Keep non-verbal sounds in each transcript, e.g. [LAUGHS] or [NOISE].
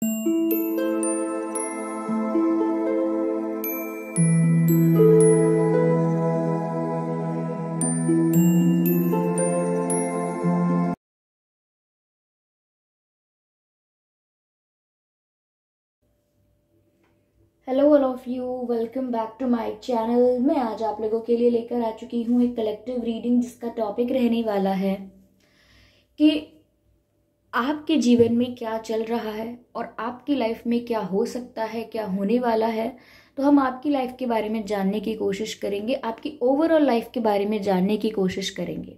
Hello all of you welcome back to my channel मैं आज आप लोगों के लिए लेकर आ चुकी हूँ एक कलेक्टिव रीडिंग जिसका टॉपिक रहने वाला है कि आपके जीवन में क्या चल रहा है और आपकी लाइफ में क्या हो सकता है क्या होने वाला है तो हम आपकी लाइफ के बारे में जानने की कोशिश करेंगे आपकी ओवरऑल लाइफ के बारे में जानने की कोशिश करेंगे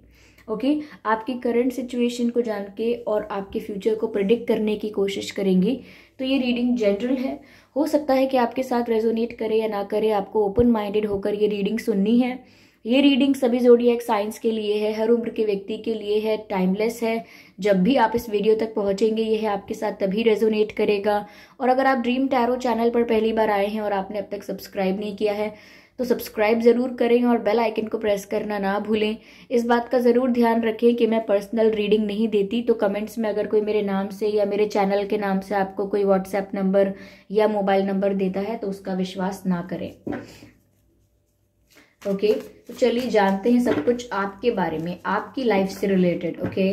ओके okay? आपकी करंट सिचुएशन को जान के और आपके फ्यूचर को प्रिडिक्ट करने की कोशिश करेंगे तो ये रीडिंग जनरल है हो सकता है कि आपके साथ रेजोनेट करे या ना करे आपको ओपन माइंडेड होकर ये रीडिंग सुननी है ये रीडिंग सभी जोडियक साइंस के लिए है हर उम्र के व्यक्ति के लिए है टाइमलेस है जब भी आप इस वीडियो तक पहुंचेंगे ये है आपके साथ तभी रेजोनेट करेगा और अगर आप ड्रीम टैरो चैनल पर पहली बार आए हैं और आपने अब तक सब्सक्राइब नहीं किया है तो सब्सक्राइब ज़रूर करें और बेल आइकन को प्रेस करना ना भूलें इस बात का ज़रूर ध्यान रखें कि मैं पर्सनल रीडिंग नहीं देती तो कमेंट्स में अगर कोई मेरे नाम से या मेरे चैनल के नाम से आपको कोई व्हाट्सएप नंबर या मोबाइल नंबर देता है तो उसका विश्वास ना करें ओके तो चलिए जानते हैं सब कुछ आपके बारे में आपकी लाइफ से रिलेटेड ओके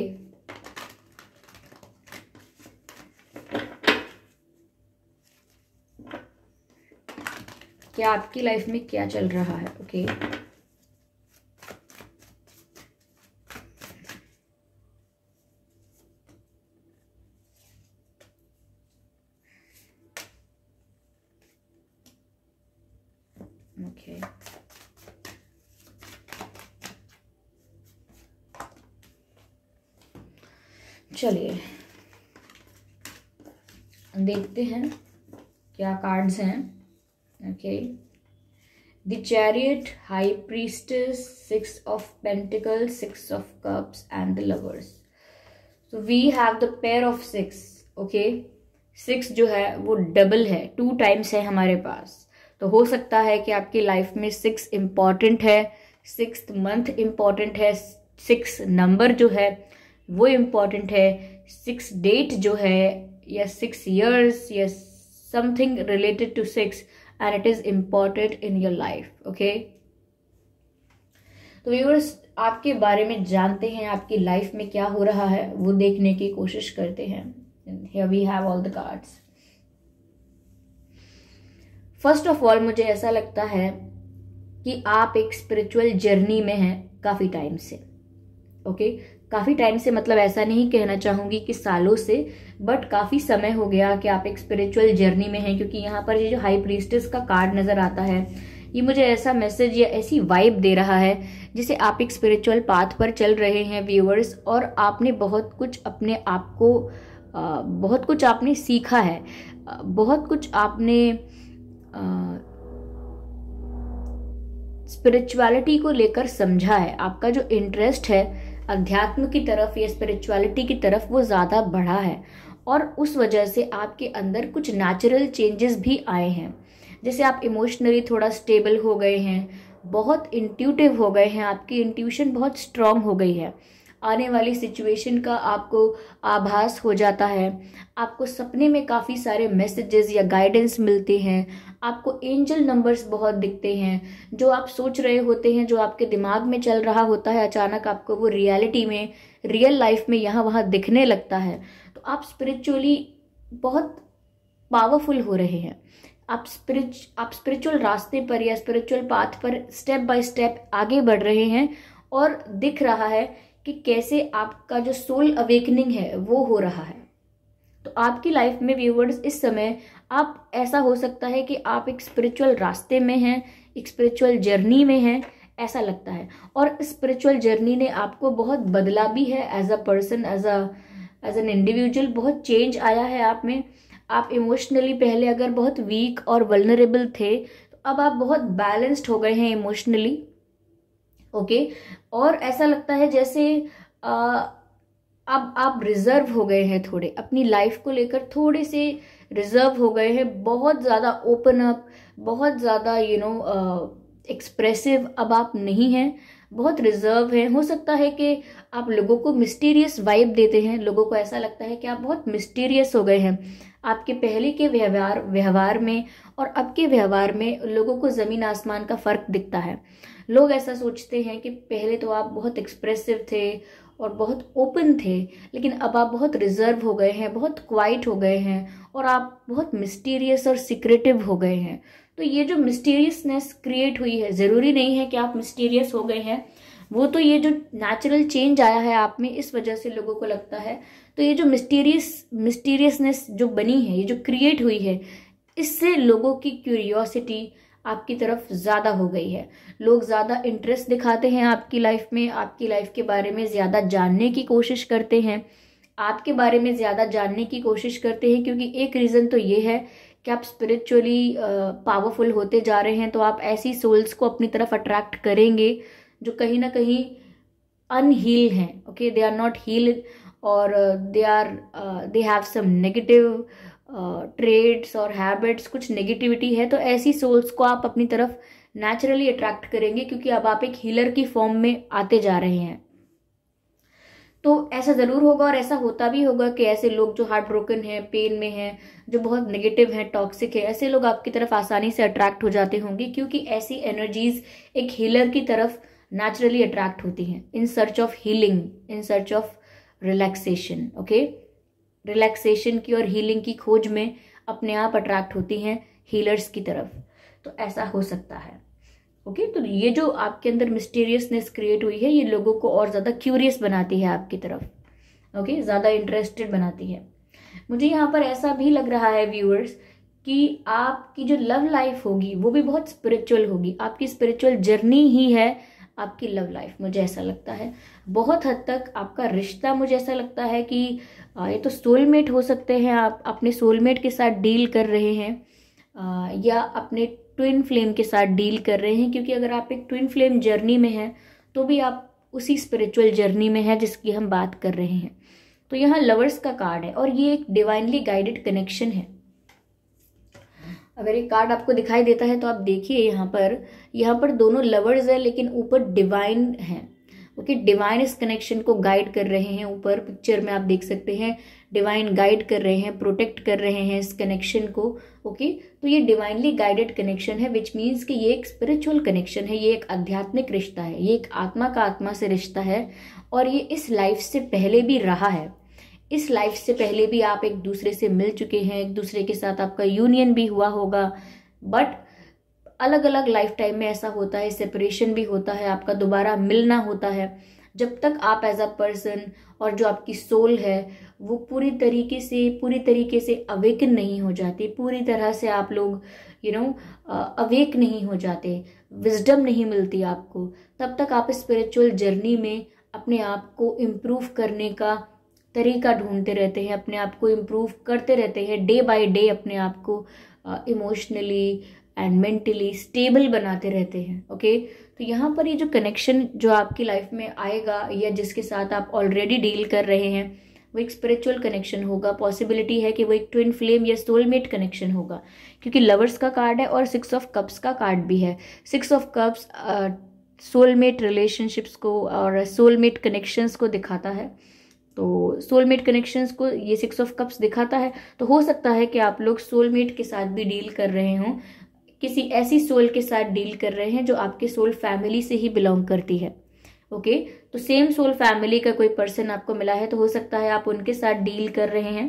क्या आपकी लाइफ में क्या चल रहा है ओके okay? देखते हैं क्या कार्ड्स हैं okay the chariot high priestess six of pentacles six of cups and the lovers so we have the pair of six okay six जो है वो डबल है टू टाइम्स है हमारे पास तो हो सकता है कि आपकी लाइफ में सिक्स इम्पॉर्टेंट है सिक्स मंथ इम्पॉर्टेंट है सिक्स नंबर जो है वो इम्पॉर्टेंट है सिक्स डेट जो है yes six years yes something related to six and it is important in your life okay तो व्यूअर्स आपके बारे में जानते हैं आपकी लाइफ में क्या हो रहा है वो देखने की कोशिश करते हैं here we have all the cards first of all मुझे ऐसा लगता है कि आप एक स्पिरिचुअल जर्नी में हैं काफ़ी टाइम से ओके okay? काफ़ी टाइम से मतलब ऐसा नहीं कहना चाहूँगी कि सालों से बट काफ़ी समय हो गया कि आप एक स्पिरिचुअल जर्नी में हैं क्योंकि यहाँ पर ये जो हाई प्रिस्टेस का कार्ड नज़र आता है ये मुझे ऐसा मैसेज या ऐसी वाइब दे रहा है जिसे आप एक स्पिरिचुअल पाथ पर चल रहे हैं व्यूअर्स और आपने बहुत कुछ अपने आप को बहुत कुछ आपने सीखा है बहुत कुछ आपने स्पिरिचुअलिटी को लेकर समझा है आपका जो इंटरेस्ट है अध्यात्म की तरफ या स्पिरिचुअलिटी की तरफ वो ज़्यादा बढ़ा है और उस वजह से आपके अंदर कुछ नेचुरल चेंजेस भी आए हैं जैसे आप इमोशनली थोड़ा स्टेबल हो गए हैं बहुत इंट्यूटिव हो गए हैं आपकी इंट्यूशन बहुत स्ट्रांग हो गई है आने वाली सिचुएशन का आपको आभास हो जाता है आपको सपने में काफ़ी सारे मैसेजेस या गाइडेंस मिलते हैं आपको एंजल नंबर्स बहुत दिखते हैं जो आप सोच रहे होते हैं जो आपके दिमाग में चल रहा होता है अचानक आपको वो रियलिटी में रियल लाइफ में यहाँ वहाँ दिखने लगता है तो आप स्पिरिचुअली बहुत पावरफुल हो रहे हैं आप स्पिरिच आप स्पिरिचुअल रास्ते पर या स्पिरिचुअल पाथ पर स्टेप बाय स्टेप आगे बढ़ रहे हैं और दिख रहा है कि कैसे आपका जो सोल अवेकनिंग है वो हो रहा है तो आपकी लाइफ में व्यूवर्स इस समय आप ऐसा हो सकता है कि आप एक स्पिरिचुअल रास्ते में हैं एक स्पिरिचुअल जर्नी में हैं ऐसा लगता है और स्पिरिचुअल जर्नी ने आपको बहुत बदला भी है as a person as a as an individual बहुत चेंज आया है आप में आप इमोशनली पहले अगर बहुत वीक और वलनरेबल थे तो अब आप बहुत बैलेंस्ड हो गए हैं इमोशनली ओके और ऐसा लगता है जैसे आ, अब आप रिजर्व हो गए हैं थोड़े अपनी लाइफ को लेकर थोड़े से रिजर्व हो गए हैं बहुत ज़्यादा ओपन अप बहुत ज़्यादा यू नो एक्सप्रेसिव अब आप नहीं हैं बहुत रिजर्व हैं हो सकता है कि आप लोगों को मिस्टीरियस वाइब देते हैं लोगों को ऐसा लगता है कि आप बहुत मिस्टीरियस हो गए हैं आपके पहले के व्यवहार व्यवहार में और अब के व्यवहार में लोगों को ज़मीन आसमान का फ़र्क दिखता है लोग ऐसा सोचते हैं कि पहले तो आप बहुत एक्सप्रेसिव थे और बहुत ओपन थे लेकिन अब आप बहुत रिजर्व हो गए हैं बहुत क्वाइट हो गए हैं और आप बहुत मिस्टीरियस और सिक्रेटिव हो गए हैं तो ये जो मिस्टीरियसनेस क्रिएट हुई है ज़रूरी नहीं है कि आप मिस्टीरियस हो गए हैं वो तो ये जो नेचुरल चेंज आया है आप में इस वजह से लोगों को लगता है तो ये जो मिस्टीरियस मिस्टीरियसनेस जो बनी है ये जो क्रिएट हुई है इससे लोगों की क्यूरियोसिटी आपकी तरफ ज़्यादा हो गई है लोग ज़्यादा इंटरेस्ट दिखाते हैं आपकी लाइफ में आपकी लाइफ के बारे में ज़्यादा जानने की कोशिश करते हैं आपके बारे में ज़्यादा जानने की कोशिश करते हैं क्योंकि एक रीज़न तो ये है कि आप स्पिरिचुअली पावरफुल होते जा रहे हैं तो आप ऐसी सोल्स को अपनी तरफ अट्रैक्ट करेंगे जो कहीं ना कहीं अनहील हैं okay they are not heal और they are they have some negative traits और हैबिट्स कुछ नेगेटिविटी है तो ऐसी सोल्स को आप अपनी तरफ नेचुरली अट्रैक्ट करेंगे क्योंकि अब आप एक हीलर की फॉर्म में आते जा रहे हैं तो ऐसा ज़रूर होगा और ऐसा होता भी होगा कि ऐसे लोग जो हार्ट ब्रोकन है पेन में है जो बहुत नेगेटिव है टॉक्सिक है ऐसे लोग आपकी तरफ आसानी से अट्रैक्ट हो जाते होंगे क्योंकि ऐसी एनर्जीज एक हीलर की तरफ नेचुरली अट्रैक्ट होती हैं in search of healing in search of relaxation okay relaxation की और हीलिंग की खोज में अपने आप अट्रैक्ट होती हैं हीलर्स की तरफ तो ऐसा हो सकता है ओके okay? तो ये जो आपके अंदर मिस्टीरियसनेस क्रिएट हुई है ये लोगों को और ज़्यादा क्यूरियस बनाती है आपकी तरफ ओके okay? ज़्यादा इंटरेस्टेड बनाती है मुझे यहाँ पर ऐसा भी लग रहा है व्यूअर्स कि आपकी जो लव लाइफ होगी वो भी बहुत स्पिरिचुअल होगी आपकी स्पिरिचुअल जर्नी ही है आपकी लव लाइफ मुझे ऐसा लगता है बहुत हद तक आपका रिश्ता मुझे ऐसा लगता है कि ये तो सोलमेट हो सकते हैं आप अपने सोलमेट के साथ डील कर रहे हैं या अपने ट्विन फ्लेम के साथ डील कर रहे हैं क्योंकि अगर आप एक ट्विन फ्लेम जर्नी में हैं तो भी आप उसी स्पिरिचुअल जर्नी में हैं जिसकी हम बात कर रहे हैं तो यहाँ लवर्स का कार्ड है और ये एक डिवाइनली गाइडेड कनेक्शन है अगर ये कार्ड आपको दिखाई देता है तो आप देखिए यहाँ पर यहाँ पर दोनों लवर्स हैं लेकिन ऊपर डिवाइन है ओके डिवाइन इस कनेक्शन को गाइड कर रहे हैं ऊपर पिक्चर में आप देख सकते हैं डिवाइन गाइड कर रहे हैं प्रोटेक्ट कर रहे हैं इस कनेक्शन को ओके okay? तो ये डिवाइनली गाइडेड कनेक्शन है विच मीन्स कि ये एक स्पिरिचुअल कनेक्शन है ये एक आध्यात्मिक रिश्ता है ये एक आत्मा का आत्मा से रिश्ता है और ये इस लाइफ से पहले भी रहा है इस लाइफ से पहले भी आप एक दूसरे से मिल चुके हैं एक दूसरे के साथ आपका यूनियन भी हुआ होगा बट अलग अलग लाइफ टाइम में ऐसा होता है सेपरेशन भी होता है आपका दोबारा मिलना होता है जब तक आप एज अ पर्सन और जो आपकी सोल है वो पूरी तरीके से पूरी तरीके से अवेकन नहीं हो जाती पूरी तरह से आप लोग यू नो अवेक नहीं हो जाते विजडम नहीं मिलती आपको तब तक आप स्पिरिचुअल जर्नी में अपने आप को इम्प्रूव करने का तरीका ढूंढते रहते हैं अपने आप को इम्प्रूव करते रहते हैं डे बाय डे अपने आप को इमोशनली एंड मेंटली स्टेबल बनाते रहते हैं ओके तो यहाँ पर ये जो कनेक्शन जो आपकी लाइफ में आएगा या जिसके साथ आप ऑलरेडी डील कर रहे हैं वो एक स्पिरिचुअल कनेक्शन होगा पॉसिबिलिटी है कि वो एक ट्विन फ्लेम या सोलमेट कनेक्शन होगा क्योंकि लवर्स का कार्ड है और सिक्स ऑफ कप्स का कार्ड भी है six of cups soulmate relationships को और सोलमेट कनेक्शंस को दिखाता है तो सोलमेट कनेक्शंस को ये सिक्स ऑफ कप्स दिखाता है तो हो सकता है कि आप लोग सोलमेट के साथ भी डील कर रहे हों किसी ऐसी सोल के साथ डील कर रहे हैं जो आपके सोल फैमिली से ही बिलोंग करती है ओके okay? तो सेम सोल फैमिली का कोई पर्सन आपको मिला है तो हो सकता है आप उनके साथ डील कर रहे हैं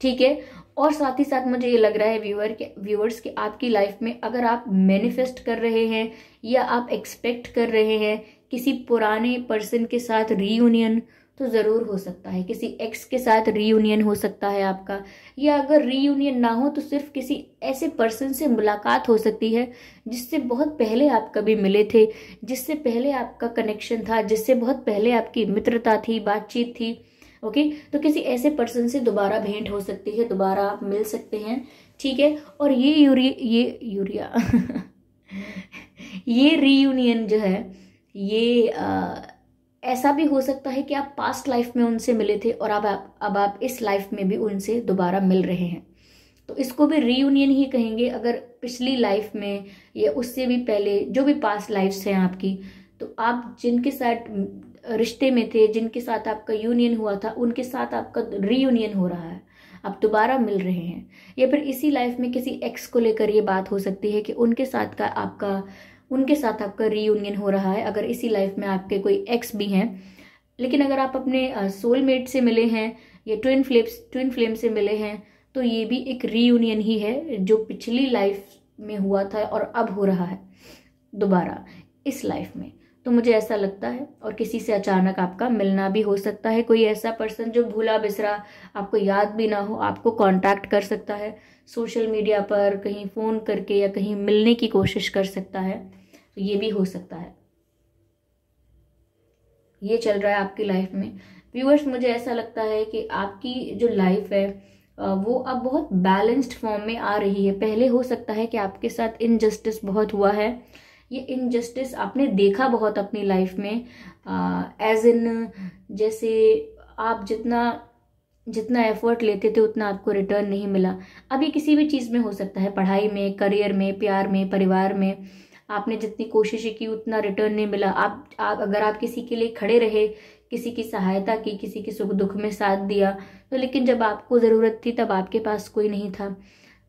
ठीक है और साथ ही साथ मुझे ये लग रहा है व्यूअर के व्यूअर्स के आपकी लाइफ में अगर आप मैनिफेस्ट कर रहे हैं या आप एक्सपेक्ट कर रहे हैं किसी पुराने पर्सन के साथ रीयूनियन तो ज़रूर हो सकता है किसी एक्स के साथ रीयूनियन हो सकता है आपका या अगर रीयूनियन ना हो तो सिर्फ किसी ऐसे पर्सन से मुलाकात हो सकती है जिससे बहुत पहले आप कभी मिले थे जिससे पहले आपका कनेक्शन था जिससे बहुत पहले आपकी मित्रता थी बातचीत थी ओके तो किसी ऐसे पर्सन से दोबारा भेंट हो सकती है दोबारा आप मिल सकते हैं ठीक है और ये यूरिया ये यूरिया [LAUGHS] ये रीयूनियन जो है ये आ, ऐसा भी हो सकता है कि आप पास्ट लाइफ में उनसे मिले थे और अब आप अब आप इस लाइफ में भी उनसे दोबारा मिल रहे हैं तो इसको भी रीयूनियन ही कहेंगे अगर पिछली लाइफ में या उससे भी पहले जो भी पास्ट लाइफ्स हैं आपकी तो आप जिनके साथ रिश्ते में थे जिनके साथ आपका यूनियन हुआ था उनके साथ आपका रीयूनियन हो रहा है आप दोबारा मिल रहे हैं या फिर इसी लाइफ में किसी एक्स को लेकर ये बात हो सकती है कि उनके साथ का आपका उनके साथ आपका रीयूनियन हो रहा है अगर इसी लाइफ में आपके कोई एक्स भी हैं लेकिन अगर आप अपने सोलमेट से मिले हैं या ट्विन फ्लिप्स ट्विन फ्लेम से मिले हैं तो ये भी एक रीयूनियन ही है जो पिछली लाइफ में हुआ था और अब हो रहा है दोबारा इस लाइफ में तो मुझे ऐसा लगता है और किसी से अचानक आपका मिलना भी हो सकता है कोई ऐसा पर्सन जो भूला बिसरा आपको याद भी ना हो आपको कांटेक्ट कर सकता है सोशल मीडिया पर कहीं फ़ोन करके या कहीं मिलने की कोशिश कर सकता है तो ये भी हो सकता है ये चल रहा है आपकी लाइफ में व्यूअर्स मुझे ऐसा लगता है कि आपकी जो लाइफ है वो अब बहुत बैलेंस्ड फॉर्म में आ रही है पहले हो सकता है कि आपके साथ इनजस्टिस बहुत हुआ है ये इनजस्टिस आपने देखा बहुत अपनी लाइफ में एज इन जैसे आप जितना जितना एफर्ट लेते थे उतना आपको रिटर्न नहीं मिला अब ये किसी भी चीज़ में हो सकता है पढ़ाई में करियर में प्यार में परिवार में आपने जितनी कोशिशें की उतना रिटर्न नहीं मिला आप आप अगर आप किसी के लिए खड़े रहे किसी की सहायता की किसी के सुख दुख में साथ दिया तो लेकिन जब आपको ज़रूरत थी तब आपके पास कोई नहीं था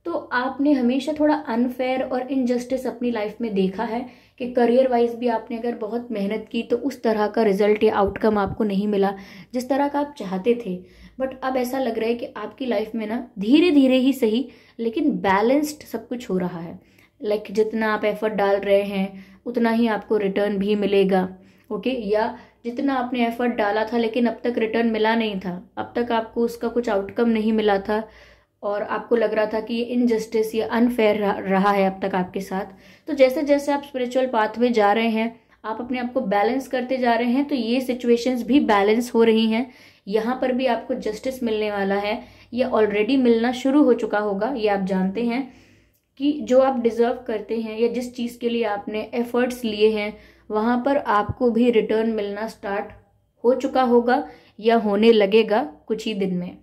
तो आपने हमेशा थोड़ा अनफेयर और इनजस्टिस अपनी लाइफ में देखा है कि करियर वाइज भी आपने अगर बहुत मेहनत की तो उस तरह का रिजल्ट या आउटकम आपको नहीं मिला जिस तरह का आप चाहते थे बट अब ऐसा लग रहा है कि आपकी लाइफ में ना धीरे धीरे ही सही लेकिन बैलेंस्ड सब कुछ हो रहा है लाइक like, जितना आप एफर्ट डाल रहे हैं उतना ही आपको रिटर्न भी मिलेगा ओके okay? या जितना आपने एफर्ट डाला था लेकिन अब तक रिटर्न मिला नहीं था अब तक आपको उसका कुछ आउटकम नहीं मिला था और आपको लग रहा था कि ये इनजस्टिस या अनफेयर रहा है अब तक आपके साथ तो जैसे जैसे आप स्पिरिचुअल पाथ में जा रहे हैं आप अपने आप को बैलेंस करते जा रहे हैं तो ये सिचुएशंस भी बैलेंस हो रही हैं यहाँ पर भी आपको जस्टिस मिलने वाला है या ऑलरेडी मिलना शुरू हो चुका होगा ये आप जानते हैं कि जो आप डिज़र्व करते हैं या जिस चीज़ के लिए आपने एफ़र्ट्स लिए हैं वहाँ पर आपको भी रिटर्न मिलना स्टार्ट हो चुका होगा या होने लगेगा कुछ ही दिन में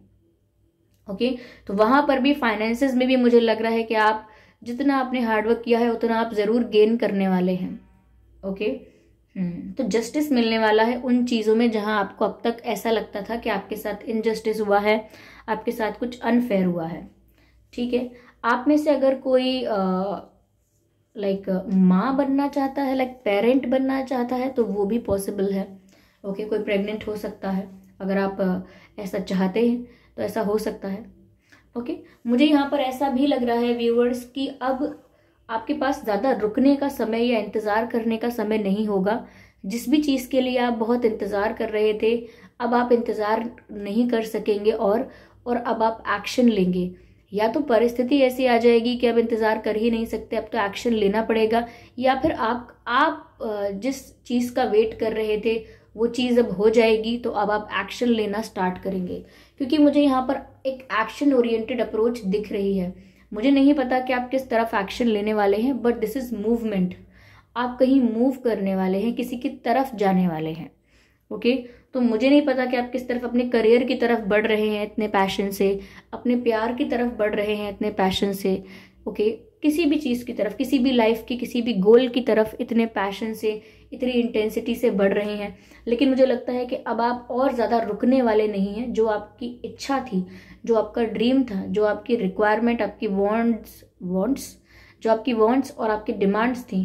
ओके तो वहाँ पर भी फाइनेंसेस में भी मुझे लग रहा है कि आप जितना आपने हार्डवर्क किया है उतना आप ज़रूर गेन करने वाले हैं ओके okay? हम्म। तो जस्टिस मिलने वाला है उन चीज़ों में जहां आपको अब तक ऐसा लगता था कि आपके साथ इनजस्टिस हुआ है आपके साथ कुछ अनफेयर हुआ है ठीक है आप में से अगर कोई लाइक माँ बनना चाहता है लाइक पेरेंट बनना चाहता है तो वो भी पॉसिबल है ओके okay, कोई प्रेग्नेंट हो सकता है अगर आप ऐसा चाहते हैं तो ऐसा हो सकता है ओके okay? मुझे यहाँ पर ऐसा भी लग रहा है व्यूअर्स कि अब आपके पास ज़्यादा रुकने का समय या इंतज़ार करने का समय नहीं होगा जिस भी चीज़ के लिए आप बहुत इंतज़ार कर रहे थे अब आप इंतज़ार नहीं कर सकेंगे और और अब आप एक्शन लेंगे या तो परिस्थिति ऐसी आ जाएगी कि अब इंतज़ार कर ही नहीं सकते अब तो एक्शन लेना पड़ेगा या फिर आप आप जिस चीज़ का वेट कर रहे थे वो चीज़ अब हो जाएगी तो अब आप एक्शन लेना स्टार्ट करेंगे क्योंकि मुझे यहाँ पर एक एक्शन ओरिएंटेड अप्रोच दिख रही है मुझे नहीं पता कि आप किस तरफ एक्शन लेने वाले हैं बट दिस इज़ मूवमेंट आप कहीं मूव करने वाले हैं किसी की तरफ जाने वाले हैं ओके okay? तो मुझे नहीं पता कि आप किस तरफ अपने करियर की तरफ बढ़ रहे हैं इतने पैशन से अपने प्यार की तरफ बढ़ रहे हैं इतने पैशन से ओके okay? किसी भी चीज़ की तरफ किसी भी लाइफ की किसी भी गोल की तरफ इतने पैशन से इतनी इंटेंसिटी से बढ़ रहे हैं लेकिन मुझे लगता है कि अब आप और ज़्यादा रुकने वाले नहीं हैं जो आपकी इच्छा थी जो आपका ड्रीम था जो आपकी रिक्वायरमेंट आपकी वॉन्ट्स वॉन्ट्स जो आपकी वॉन्ट्स और आपकी डिमांड्स थी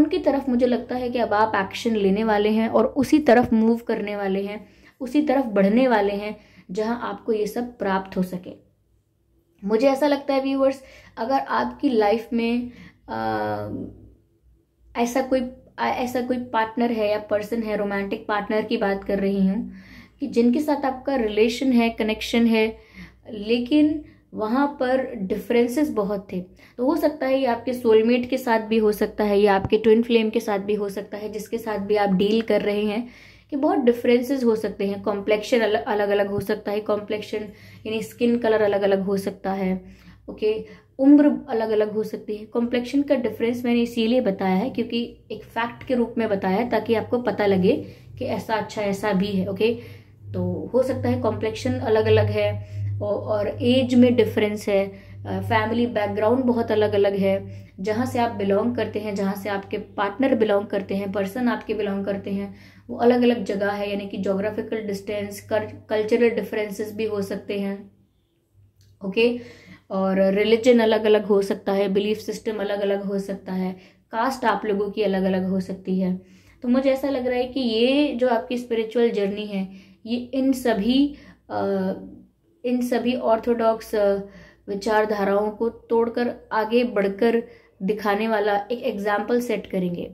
उनकी तरफ मुझे लगता है कि अब आप एक्शन लेने वाले हैं और उसी तरफ मूव करने वाले हैं उसी तरफ बढ़ने वाले हैं जहां आपको ये सब प्राप्त हो सके मुझे ऐसा लगता है व्यूवर्स अगर आपकी लाइफ में आ, ऐसा कोई ऐसा कोई पार्टनर है या पर्सन है रोमांटिक पार्टनर की बात कर रही हूँ कि जिनके साथ आपका रिलेशन है कनेक्शन है लेकिन वहाँ पर डिफरेंसेस बहुत थे तो हो सकता है ये आपके सोलमेट के साथ भी हो सकता है या आपके ट्विन फ्लेम के साथ भी हो सकता है जिसके साथ भी आप डील कर रहे हैं कि बहुत डिफरेंसेस हो सकते हैं कॉम्प्लेक्शन अलग अलग अलग हो सकता है कॉम्प्लेक्शन यानी स्किन कलर अलग अलग हो सकता है ओके okay, उम्र अलग अलग हो सकती है कॉम्प्लेक्शन का डिफरेंस मैंने इसीलिए बताया है क्योंकि एक फैक्ट के रूप में बताया है ताकि आपको पता लगे कि ऐसा अच्छा ऐसा भी है ओके तो हो सकता है कॉम्प्लेक्शन अलग अलग है और एज में डिफरेंस है फैमिली बैकग्राउंड बहुत अलग अलग है जहाँ से आप बिलोंग करते हैं जहाँ से आपके पार्टनर बिलोंग करते हैं पर्सन आपके बिलोंग करते हैं वो अलग अलग जगह है यानी कि जोग्राफिकल डिस्टेंस कल्चरल डिफरेंसेस भी हो सकते हैं ओके okay? और रिलीजन अलग अलग हो सकता है बिलीफ सिस्टम अलग अलग हो सकता है कास्ट आप लोगों की अलग अलग हो सकती है तो मुझे ऐसा लग रहा है कि ये जो आपकी स्पिरिचुअल जर्नी है ये इन सभी आ, इन सभी ऑर्थोडॉक्स विचारधाराओं को तोड़कर आगे बढ़कर दिखाने वाला एक एग्जाम्पल सेट करेंगे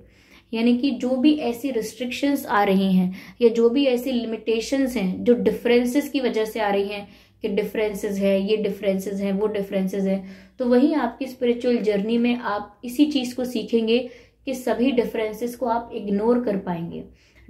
यानी कि जो भी ऐसी रिस्ट्रिक्शंस आ रही हैं या जो भी ऐसी लिमिटेशंस हैं जो डिफरेंसेस की वजह से आ रही हैं कि डिफरेंसेस है ये डिफरेंसेस हैं वो डिफरेंसेस हैं तो वहीं आपकी स्पिरिचुअल जर्नी में आप इसी चीज़ को सीखेंगे कि सभी डिफरेंसेस को आप इग्नोर कर पाएंगे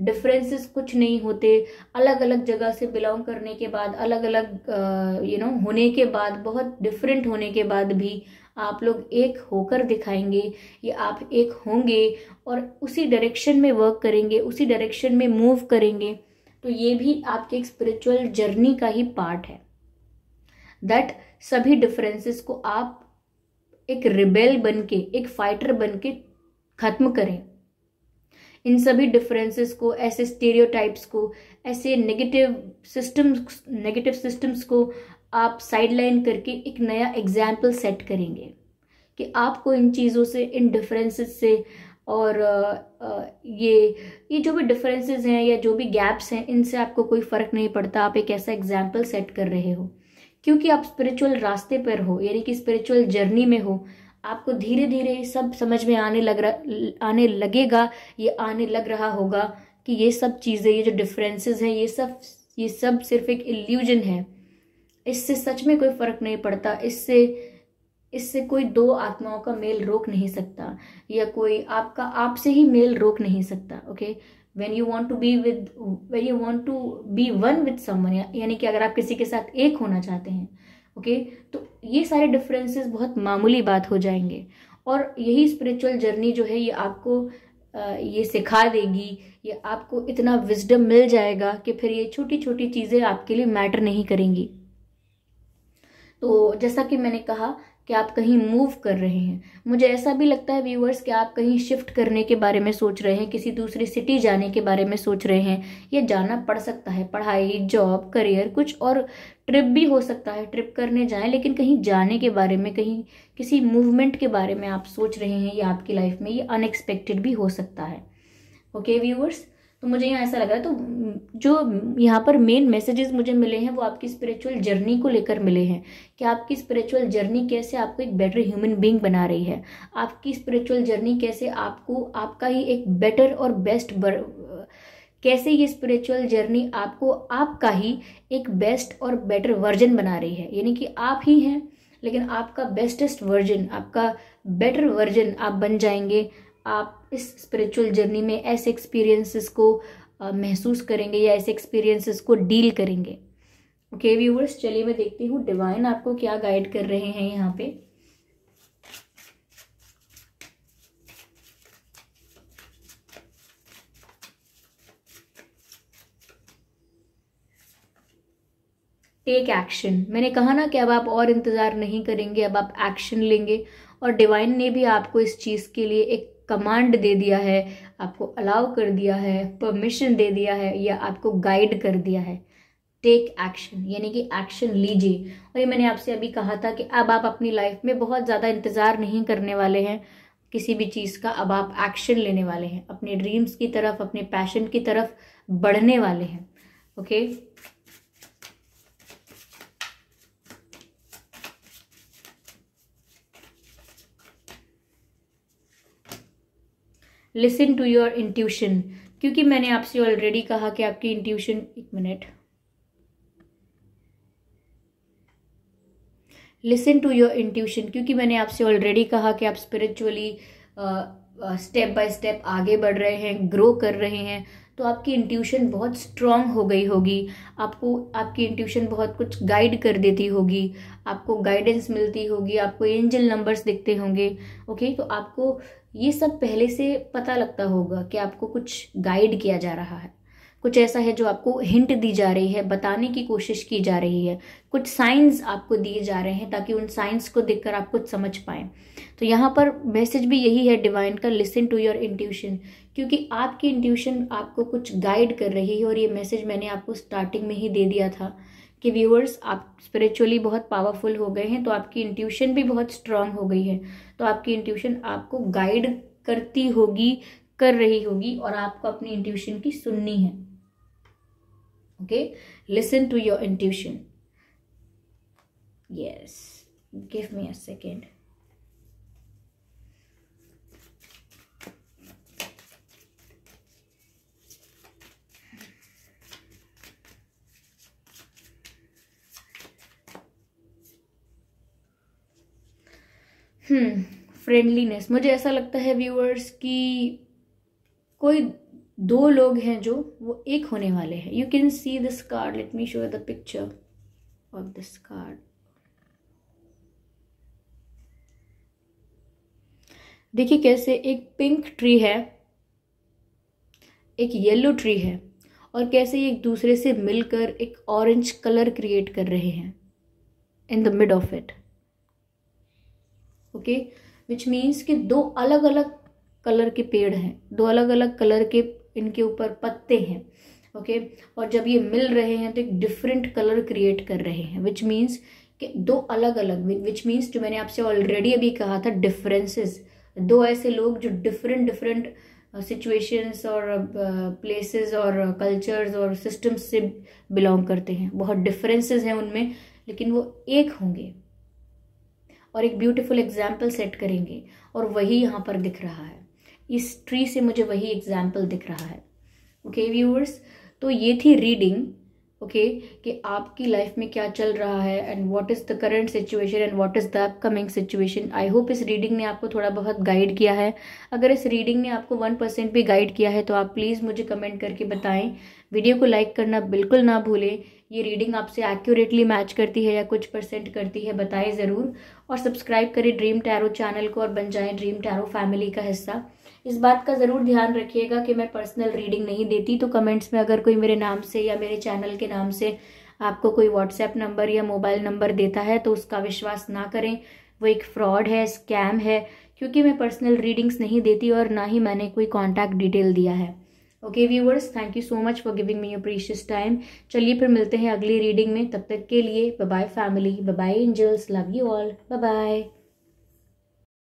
डिफरेंसेस कुछ नहीं होते अलग अलग जगह से बिलोंग करने के बाद अलग अलग यू नो होने के बाद बहुत डिफरेंट होने के बाद भी आप लोग एक होकर दिखाएंगे या आप एक होंगे और उसी डायरेक्शन में वर्क करेंगे उसी डायरेक्शन में मूव करेंगे तो ये भी आपके एक स्पिरिचुअल जर्नी का ही पार्ट है दैट सभी डिफरेंसेस को आप एक रिबेल बन के एक फाइटर बन के खत्म करें इन सभी डिफरेंसेस को ऐसे स्टेरियोटाइप्स को ऐसे नेगेटिव सिस्टम्स नेगेटिव सिस्टम्स को आप साइडलाइन करके एक नया एग्जाम्पल सेट करेंगे कि आपको इन चीज़ों से इन डिफरेंसेस से और ये ये जो भी डिफरेंसेस हैं या जो भी गैप्स हैं इनसे आपको कोई फ़र्क नहीं पड़ता आप एक ऐसा एग्जाम्पल सेट कर रहे हो क्योंकि आप स्पिरिचुअल रास्ते पर हो यानी कि स्पिरिचुअल जर्नी में हो आपको धीरे धीरे सब समझ में आने लग रहा आने लगेगा ये आने लग रहा होगा कि ये सब चीज़ें ये जो डिफरेंसेस हैं ये सब ये सब सिर्फ एक इल्यूजन है इससे सच में कोई फ़र्क नहीं पड़ता इससे इससे कोई दो आत्माओं का मेल रोक नहीं सकता या कोई आपका आपसे ही मेल रोक नहीं सकता okay when you want to be with when you want to be one with someone यानी कि अगर आप किसी के साथ एक होना चाहते हैं ओके okay? तो ये सारे डिफरेंसेस बहुत मामूली बात हो जाएंगे और यही स्पिरिचुअल जर्नी जो है ये आपको ये सिखा देगी ये आपको इतना विजडम मिल जाएगा कि फिर ये छोटी छोटी चीज़ें आपके लिए मैटर नहीं करेंगी तो जैसा कि मैंने कहा कि आप कहीं मूव कर रहे हैं मुझे ऐसा भी लगता है व्यूअर्स कि आप कहीं शिफ्ट करने के बारे में सोच रहे हैं किसी दूसरी सिटी जाने के बारे में सोच रहे हैं या जाना पड़ सकता है पढ़ाई जॉब करियर कुछ और ट्रिप भी हो सकता है ट्रिप करने जाएं लेकिन कहीं जाने के बारे में कहीं किसी मूवमेंट के बारे में आप सोच रहे हैं या आपकी लाइफ में ये अनएक्सपेक्टेड भी हो सकता है ओके व्यूअर्स तो मुझे यहाँ ऐसा लग रहा है तो जो यहाँ पर मेन मैसेजेस मुझे मिले हैं वो आपकी स्पिरिचुअल जर्नी को लेकर मिले हैं कि आपकी स्पिरिचुअल जर्नी कैसे आपको एक बेटर ह्यूमन बीइंग बना रही है आपकी स्पिरिचुअल जर्नी कैसे आपको आपका ही एक बेटर और बेस्ट बर, कैसे ये स्पिरिचुअल जर्नी आपको आपका ही एक बेस्ट और बेटर वर्जन बना रही है यानी कि आप ही हैं लेकिन आपका बेस्टेस्ट वर्जन आपका बेटर वर्जन आप बन जाएंगे आप इस स्पिरिचुअल जर्नी में ऐसे एक्सपीरियंसेस को महसूस करेंगे या ऐसे एक्सपीरियंसेस को डील करेंगे ओके व्यूवर्स चलिए मैं देखती हूँ डिवाइन आपको क्या गाइड कर रहे हैं यहाँ पे टेक एक्शन मैंने कहा ना कि अब आप और इंतज़ार नहीं करेंगे अब आप एक्शन लेंगे और डिवाइन ने भी आपको इस चीज़ के लिए एक कमांड दे दिया है आपको अलाउ कर दिया है परमिशन दे दिया है या आपको गाइड कर दिया है टेक एक्शन यानी कि एक्शन लीजिए और ये मैंने आपसे अभी कहा था कि अब आप अपनी लाइफ में बहुत ज़्यादा इंतज़ार नहीं करने वाले हैं किसी भी चीज़ का अब आप एक्शन लेने वाले हैं अपने ड्रीम्स की तरफ अपने पैशन की तरफ बढ़ने वाले हैं okay okay? Listen to your intuition क्योंकि मैंने आपसे ऑलरेडी कहा कि आपकी इंट्यूशन एक minute listen to your intuition क्योंकि मैंने आपसे ऑलरेडी कहा कि आप स्पिरिचुअली स्टेप बाय स्टेप आगे बढ़ रहे हैं ग्रो कर रहे हैं तो आपकी इंट्यूशन बहुत स्ट्रांग हो गई होगी आपको आपकी इंट्यूशन बहुत कुछ गाइड कर देती होगी आपको गाइडेंस मिलती होगी आपको एंजल नंबर्स दिखते होंगे ओके तो आपको ये सब पहले से पता लगता होगा कि आपको कुछ गाइड किया जा रहा है कुछ ऐसा है जो आपको हिंट दी जा रही है बताने की कोशिश की जा रही है कुछ साइंस आपको दिए जा रहे हैं ताकि उन साइंस को देखकर आप कुछ समझ पाएं तो यहाँ पर मैसेज भी यही है डिवाइन का लिसन टू योर इंट्यूशन क्योंकि आपकी इंट्यूशन आपको कुछ गाइड कर रही है और ये मैसेज मैंने आपको स्टार्टिंग में ही दे दिया था कि व्यूअर्स आप स्पिरिचुअली बहुत पावरफुल हो गए हैं तो आपकी इंट्यूशन भी बहुत स्ट्रांग हो गई है तो आपकी इंट्यूशन आपको गाइड करती होगी कर रही होगी और आपको अपनी इंट्यूशन की सुननी है okay listen to your intuition yes give me a second friendliness hmm, मुझे ऐसा लगता है व्यूअर्स कि कोई दो लोग हैं जो वो एक होने वाले हैं you can see this card let me show the picture of this card देखिए कैसे एक पिंक ट्री है एक येलो ट्री है और कैसे एक दूसरे से मिलकर एक ऑरेंज कलर क्रिएट कर रहे हैं in the mid of it okay which means कि दो अलग अलग कलर के पेड़ हैं दो अलग अलग कलर के इनके ऊपर पत्ते हैं ओके okay? और जब ये मिल रहे हैं तो एक डिफरेंट कलर क्रिएट कर रहे हैं विच मीन्स कि दो अलग अलग विच मीन्स जो मैंने आपसे ऑलरेडी अभी कहा था डिफरेंसेस दो ऐसे लोग जो डिफरेंट डिफरेंट सिचुएशंस और प्लेसेस uh, और कल्चर्स uh, और सिस्टम्स से बिलोंग करते हैं बहुत डिफरेंसेस हैं उनमें लेकिन वो एक होंगे और एक ब्यूटीफुल एग्जाम्पल सेट करेंगे और वही यहाँ पर दिख रहा है इस ट्री से मुझे वही एग्जाम्पल दिख रहा है ओके okay, व्यूअर्स तो ये थी रीडिंग ओके कि आपकी लाइफ में क्या चल रहा है and what is the current situation and what is the upcoming situation I hope इस रीडिंग ने आपको थोड़ा बहुत गाइड किया है अगर इस रीडिंग ने आपको वन परसेंट भी गाइड किया है तो आप प्लीज़ मुझे कमेंट करके बताएं वीडियो को लाइक करना बिल्कुल ना भूलें ये रीडिंग आपसे एक्यूरेटली मैच करती है या कुछ परसेंट करती है बताएं ज़रूर और सब्सक्राइब करें ड्रीम टैरो चैनल को और बन जाएं ड्रीम टैरो फैमिली का हिस्सा इस बात का ज़रूर ध्यान रखिएगा कि मैं पर्सनल रीडिंग नहीं देती तो कमेंट्स में अगर कोई मेरे नाम से या मेरे चैनल के नाम से आपको कोई व्हाट्सएप नंबर या मोबाइल नंबर देता है तो उसका विश्वास ना करें वो एक फ्रॉड है स्कैम है क्योंकि मैं पर्सनल रीडिंग्स नहीं देती और ना ही मैंने कोई कॉन्टैक्ट डिटेल दिया है okay viewers thank you so much for giving me your precious time चलिए फिर मिलते हैं अगली रीडिंग में तब तक के लिए bye family bye angels love you all bye